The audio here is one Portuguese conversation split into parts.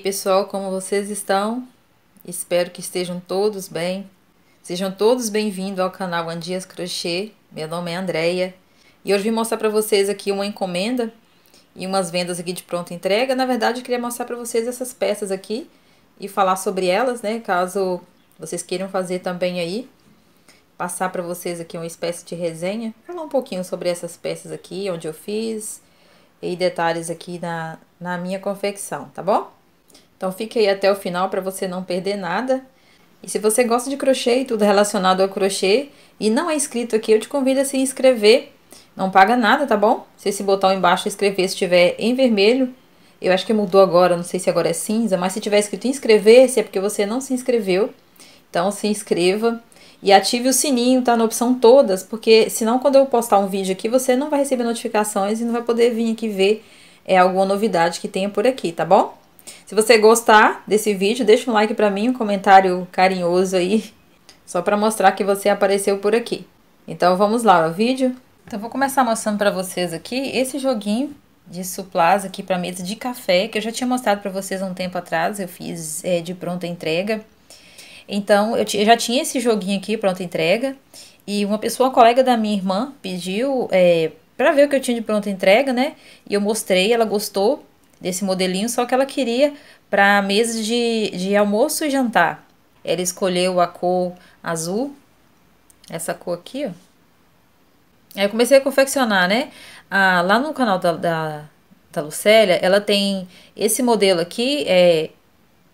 pessoal, como vocês estão? Espero que estejam todos bem. Sejam todos bem-vindos ao canal Andias Crochê. Meu nome é Andréia e hoje vim mostrar para vocês aqui uma encomenda e umas vendas aqui de pronta entrega. Na verdade, eu queria mostrar para vocês essas peças aqui e falar sobre elas, né? Caso vocês queiram fazer também aí, passar para vocês aqui uma espécie de resenha, falar um pouquinho sobre essas peças aqui, onde eu fiz e detalhes aqui na, na minha confecção, tá bom? Então fique aí até o final para você não perder nada. E se você gosta de crochê e tudo relacionado ao crochê e não é inscrito aqui, eu te convido a se inscrever. Não paga nada, tá bom? Se esse botão embaixo escrever estiver em vermelho, eu acho que mudou agora, não sei se agora é cinza, mas se tiver escrito inscrever-se é porque você não se inscreveu. Então se inscreva e ative o sininho, tá na opção todas, porque senão quando eu postar um vídeo aqui, você não vai receber notificações e não vai poder vir aqui ver é, alguma novidade que tenha por aqui, tá bom? Se você gostar desse vídeo, deixa um like para mim, um comentário carinhoso aí, só para mostrar que você apareceu por aqui. Então vamos lá ao vídeo. Então vou começar mostrando para vocês aqui esse joguinho de suplás aqui para mesa de café, que eu já tinha mostrado para vocês há um tempo atrás, eu fiz é, de pronta entrega. Então, eu, eu, já tinha esse joguinho aqui, pronta entrega, e uma pessoa, uma colega da minha irmã, pediu é, para ver o que eu tinha de pronta entrega, né? E eu mostrei, ela gostou, desse modelinho, só que ela queria para mesa de, de almoço e jantar. Ela escolheu a cor azul, essa cor aqui, ó. Aí eu comecei a confeccionar, né? Ah, lá no canal da, da, da Lucélia, ela tem esse modelo aqui, é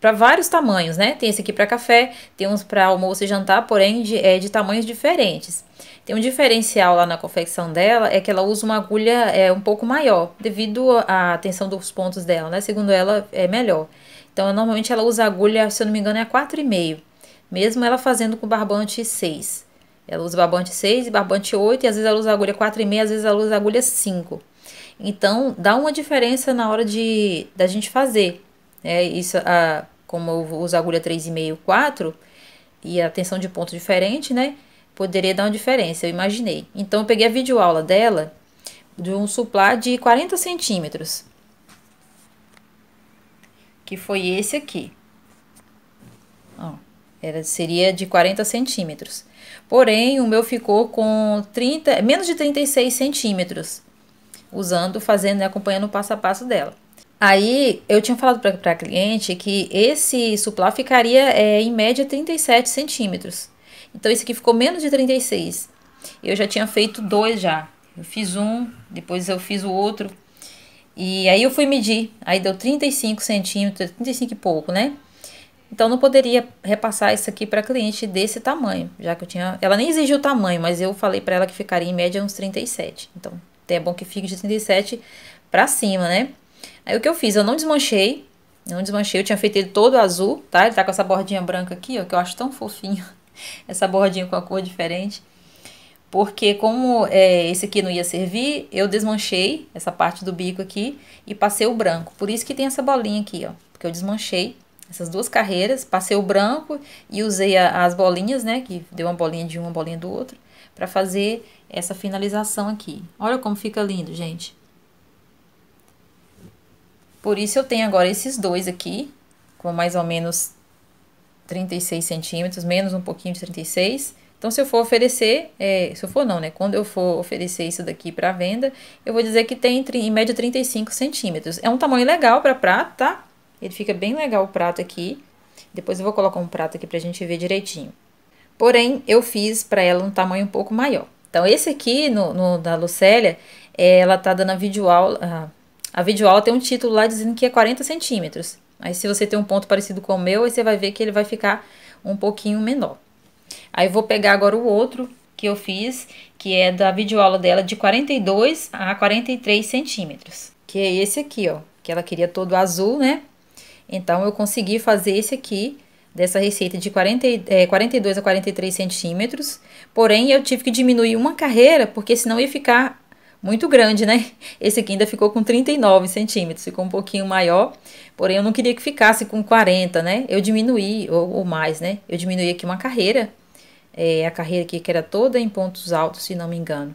para vários tamanhos, né? Tem esse aqui para café, tem uns para almoço e jantar, porém de, é, de tamanhos diferentes. Tem um diferencial lá na confecção dela é que ela usa uma agulha é, um pouco maior, devido à tensão dos pontos dela, né? Segundo ela, é melhor. Então, normalmente ela usa agulha, se eu não me engano, é 4,5, mesmo ela fazendo com barbante 6. Ela usa barbante 6 e barbante 8, e às vezes ela usa agulha 4,5, às vezes ela usa agulha 5. Então, dá uma diferença na hora de da gente fazer. É né? isso a como eu uso agulha 3,5, 4, e a tensão de ponto diferente, né? Poderia dar uma diferença, eu imaginei. Então, eu peguei a videoaula dela de um suplá de 40 centímetros. Que foi esse aqui. Ó, era, seria de 40 centímetros. Porém, o meu ficou com 30, menos de 36 centímetros. Usando, fazendo, né, acompanhando o passo a passo dela. Aí eu tinha falado para a cliente que esse suplá ficaria é, em média 37 centímetros. Então esse aqui ficou menos de 36. Eu já tinha feito dois já. Eu fiz um, depois eu fiz o outro. E aí eu fui medir. Aí deu 35 centímetros, 35 e pouco, né? Então não poderia repassar isso aqui para cliente desse tamanho, já que eu tinha. Ela nem exigiu o tamanho, mas eu falei para ela que ficaria em média uns 37. Então é bom que fique de 37 para cima, né? Aí o que eu fiz? Eu não desmanchei, não desmanchei, eu tinha feito ele todo azul, tá? Ele tá com essa bordinha branca aqui, ó, que eu acho tão fofinho, essa bordinha com a cor diferente. Porque como é, esse aqui não ia servir, eu desmanchei essa parte do bico aqui e passei o branco. Por isso que tem essa bolinha aqui, ó, porque eu desmanchei essas duas carreiras, passei o branco e usei a, as bolinhas, né, que deu uma bolinha de um, uma bolinha do outro, para fazer essa finalização aqui. Olha como fica lindo, gente. Por isso, eu tenho agora esses dois aqui, com mais ou menos 36 centímetros, menos um pouquinho de 36. Então, se eu for oferecer, é, se eu for não, né? Quando eu for oferecer isso daqui para venda, eu vou dizer que tem em média 35 centímetros. É um tamanho legal para prato, tá? Ele fica bem legal o prato aqui. Depois eu vou colocar um prato aqui pra gente ver direitinho. Porém, eu fiz para ela um tamanho um pouco maior. Então, esse aqui no, no da Lucélia, é, ela tá dando a videoaula, ah, a videoaula tem um título lá dizendo que é 40 centímetros. Aí se você tem um ponto parecido com o meu, aí você vai ver que ele vai ficar um pouquinho menor. Aí vou pegar agora o outro que eu fiz, que é da videoaula dela de 42 a 43 centímetros. Que é esse aqui, ó, que ela queria todo azul, né? Então, eu consegui fazer esse aqui, dessa receita de 40, é, 42 a 43 centímetros. Porém, eu tive que diminuir uma carreira, porque senão ia ficar muito grande, né? Esse aqui ainda ficou com 39 centímetros, ficou um pouquinho maior, porém eu não queria que ficasse com 40, né? Eu diminuí, ou, ou mais, né? Eu diminuí aqui uma carreira, é, a carreira aqui que era toda em pontos altos, se não me engano.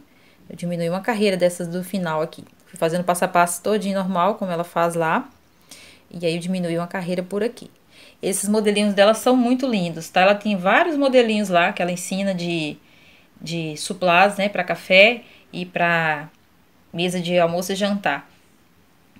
Eu diminuí uma carreira dessas do final aqui. Fui fazendo passo a passo todinho normal, como ela faz lá. E aí, eu diminuí uma carreira por aqui. Esses modelinhos dela são muito lindos, tá? Ela tem vários modelinhos lá que ela ensina de, de suplás, né? Pra café e pra mesa de almoço e jantar.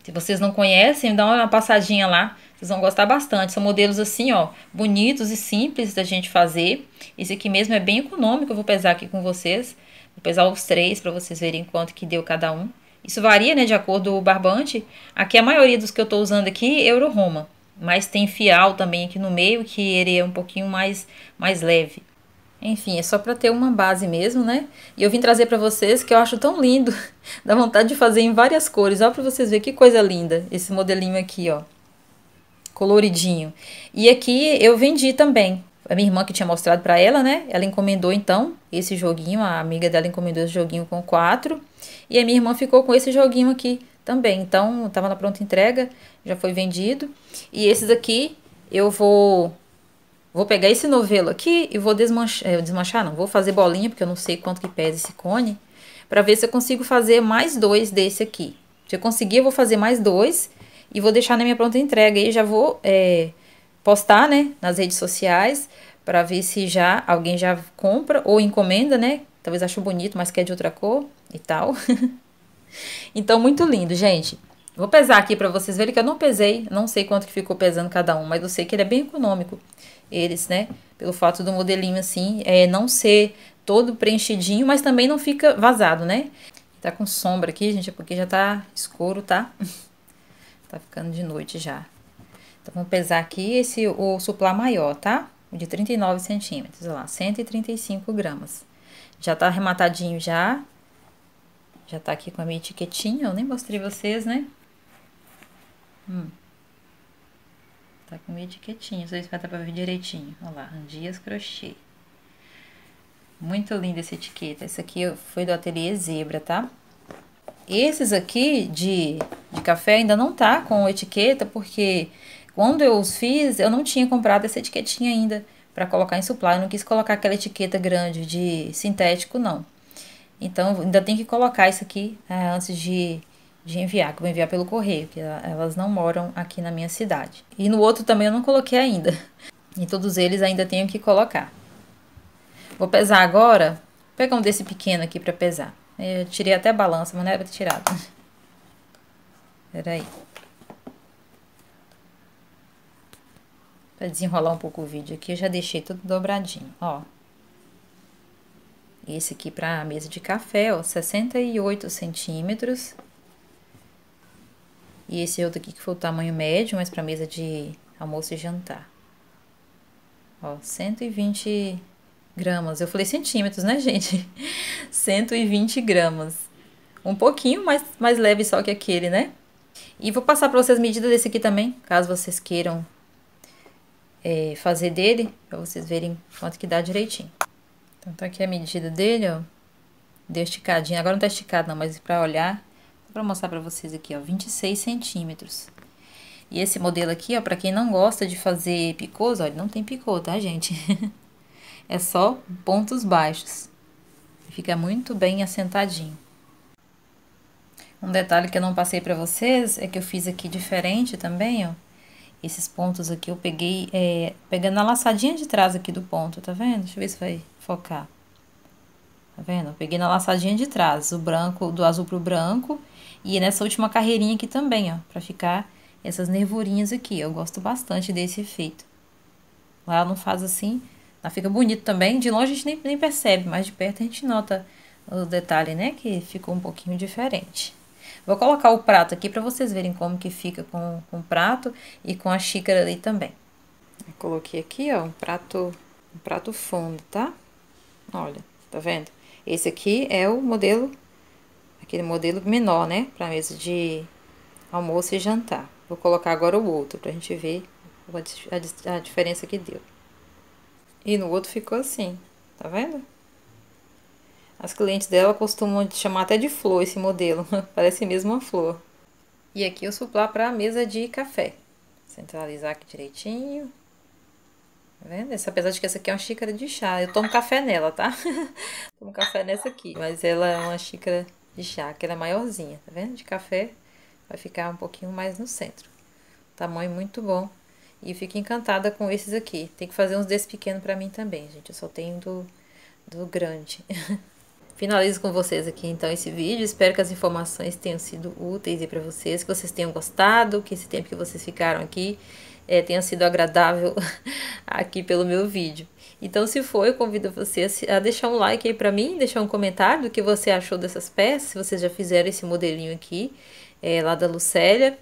Se vocês não conhecem, dá uma passadinha lá, vocês vão gostar bastante. São modelos assim, ó, bonitos e simples da gente fazer. Esse aqui mesmo é bem econômico, eu vou pesar aqui com vocês. Vou pesar os três para vocês verem quanto que deu cada um. Isso varia, né, de acordo com o barbante. Aqui a maioria dos que eu estou usando aqui é Euro Roma, mas tem fial também aqui no meio, que ele é um pouquinho mais, mais leve. Enfim, é só para ter uma base mesmo, né? E eu vim trazer para vocês que eu acho tão lindo, dá vontade de fazer em várias cores. Olha para vocês verem que coisa linda esse modelinho aqui, ó. Coloridinho. E aqui eu vendi também. A minha irmã que tinha mostrado para ela, né? Ela encomendou então esse joguinho, a amiga dela encomendou esse joguinho com quatro. E a minha irmã ficou com esse joguinho aqui também. Então, estava na pronta entrega, já foi vendido. E esses aqui eu vou Vou pegar esse novelo aqui e vou desmanchar, eh, desmanchar não, vou fazer bolinha, porque eu não sei quanto que pesa esse cone, para ver se eu consigo fazer mais dois desse aqui. Se eu conseguir, eu vou fazer mais dois e vou deixar na minha pronta entrega e já vou é, postar, né, nas redes sociais, para ver se já alguém já compra ou encomenda, né, talvez ache bonito, mas quer de outra cor e tal. então, muito lindo, gente. Vou pesar aqui para vocês verem que eu não pesei, não sei quanto que ficou pesando cada um, mas eu sei que ele é bem econômico, eles, né? Pelo fato do modelinho assim, é, não ser todo preenchidinho, mas também não fica vazado, né? Tá com sombra aqui, gente, é porque já tá escuro, tá? tá ficando de noite já. Então, vamos pesar aqui esse, o suplá maior, tá? de 39 centímetros, olha lá, 135 gramas. Já tá arrematadinho já. Já tá aqui com a minha etiquetinha, eu nem mostrei vocês, né? Hum. Tá com uma etiquetinha, só sei pra ver direitinho. Olha lá, Dias Crochê. Muito linda essa etiqueta. Essa aqui foi do ateliê Zebra, tá? Esses aqui de, de café ainda não tá com etiqueta, porque quando eu os fiz, eu não tinha comprado essa etiquetinha ainda para colocar em supply. Eu não quis colocar aquela etiqueta grande de sintético, não. Então, ainda tem que colocar isso aqui é, antes de de enviar, que eu vou enviar pelo correio, que elas não moram aqui na minha cidade. E no outro também eu não coloquei ainda. E todos eles ainda tenho que colocar. Vou pesar agora. Vou pegar um desse pequeno aqui para pesar. Eu tirei até a balança, mas não era pra ter tirado. Peraí. Pra desenrolar um pouco o vídeo aqui, eu já deixei tudo dobradinho, ó. Esse aqui pra mesa de café, ó, 68 centímetros. E esse outro aqui que foi o tamanho médio, mas para mesa de almoço e jantar. Ó, 120 gramas. Eu falei centímetros, né, gente? 120 gramas. Um pouquinho mais, mais leve só que aquele, né? E vou passar para vocês medidas desse aqui também, caso vocês queiram é, fazer dele, para vocês verem quanto que dá direitinho. Então, tá aqui a medida dele, ó. Deu esticadinha. Agora não tá esticado não, mas para olhar, para mostrar para vocês aqui, ó, 26 centímetros. E esse modelo aqui, ó, para quem não gosta de fazer picôs, ó, ele não tem picô, tá, gente? é só pontos baixos. Fica muito bem assentadinho. Um detalhe que eu não passei para vocês é que eu fiz aqui diferente também, ó. Esses pontos aqui eu peguei, é, pegando a laçadinha de trás aqui do ponto, tá vendo? Deixa eu ver se vai focar. Tá vendo? peguei na laçadinha de trás, o branco, do azul pro branco. E nessa última carreirinha aqui também, ó, pra ficar essas nervurinhas aqui. Eu gosto bastante desse efeito. Lá ela não faz assim, ela fica bonito também. De longe a gente nem, nem percebe, mas de perto a gente nota o detalhe, né, que ficou um pouquinho diferente. Vou colocar o prato aqui para vocês verem como que fica com, com o prato e com a xícara ali também. Eu coloquei aqui, ó, um prato, um prato fundo, tá? Olha, tá vendo? Esse aqui é o modelo, aquele modelo menor, né? Para mesa de almoço e jantar. Vou colocar agora o outro, para a gente ver a diferença que deu. E no outro ficou assim, tá vendo? As clientes dela costumam chamar até de flor esse modelo, parece mesmo uma flor. E aqui eu suplar para a mesa de café. Centralizar aqui direitinho. Tá vendo? Essa, apesar de que essa aqui é uma xícara de chá. Eu tomo café nela, tá? tomo café nessa aqui. Mas ela é uma xícara de chá, que ela é maiorzinha, tá vendo? De café vai ficar um pouquinho mais no centro. Tamanho muito bom. E fico encantada com esses aqui. Tem que fazer uns desse pequeno pra mim também, gente. Eu só tenho do, do grande. Finalizo com vocês aqui então esse vídeo. Espero que as informações tenham sido úteis aí pra vocês, que vocês tenham gostado, que esse tempo que vocês ficaram aqui é, tenha sido agradável aqui pelo meu vídeo. Então, se foi, eu convido você a deixar um like aí para mim, deixar um comentário do que você achou dessas peças, se vocês já fizeram esse modelinho aqui, é, lá da Lucélia.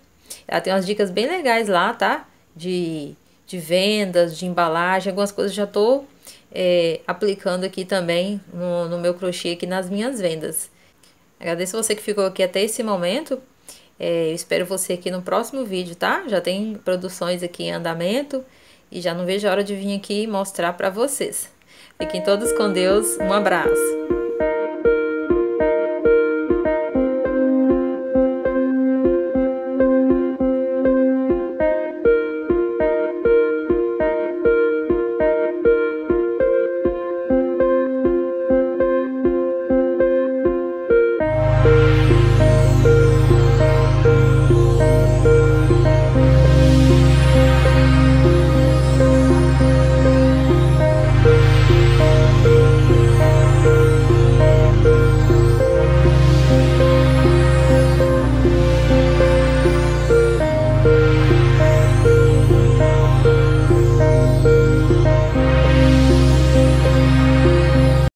Ela tem umas dicas bem legais lá, tá? De, de vendas, de embalagem, algumas coisas já tô é, aplicando aqui também no, no meu crochê aqui nas minhas vendas. Agradeço você que ficou aqui até esse momento. É, eu espero você aqui no próximo vídeo, tá? Já tem produções aqui em andamento e já não vejo a hora de vir aqui mostrar para vocês. Fiquem todos com Deus, um abraço!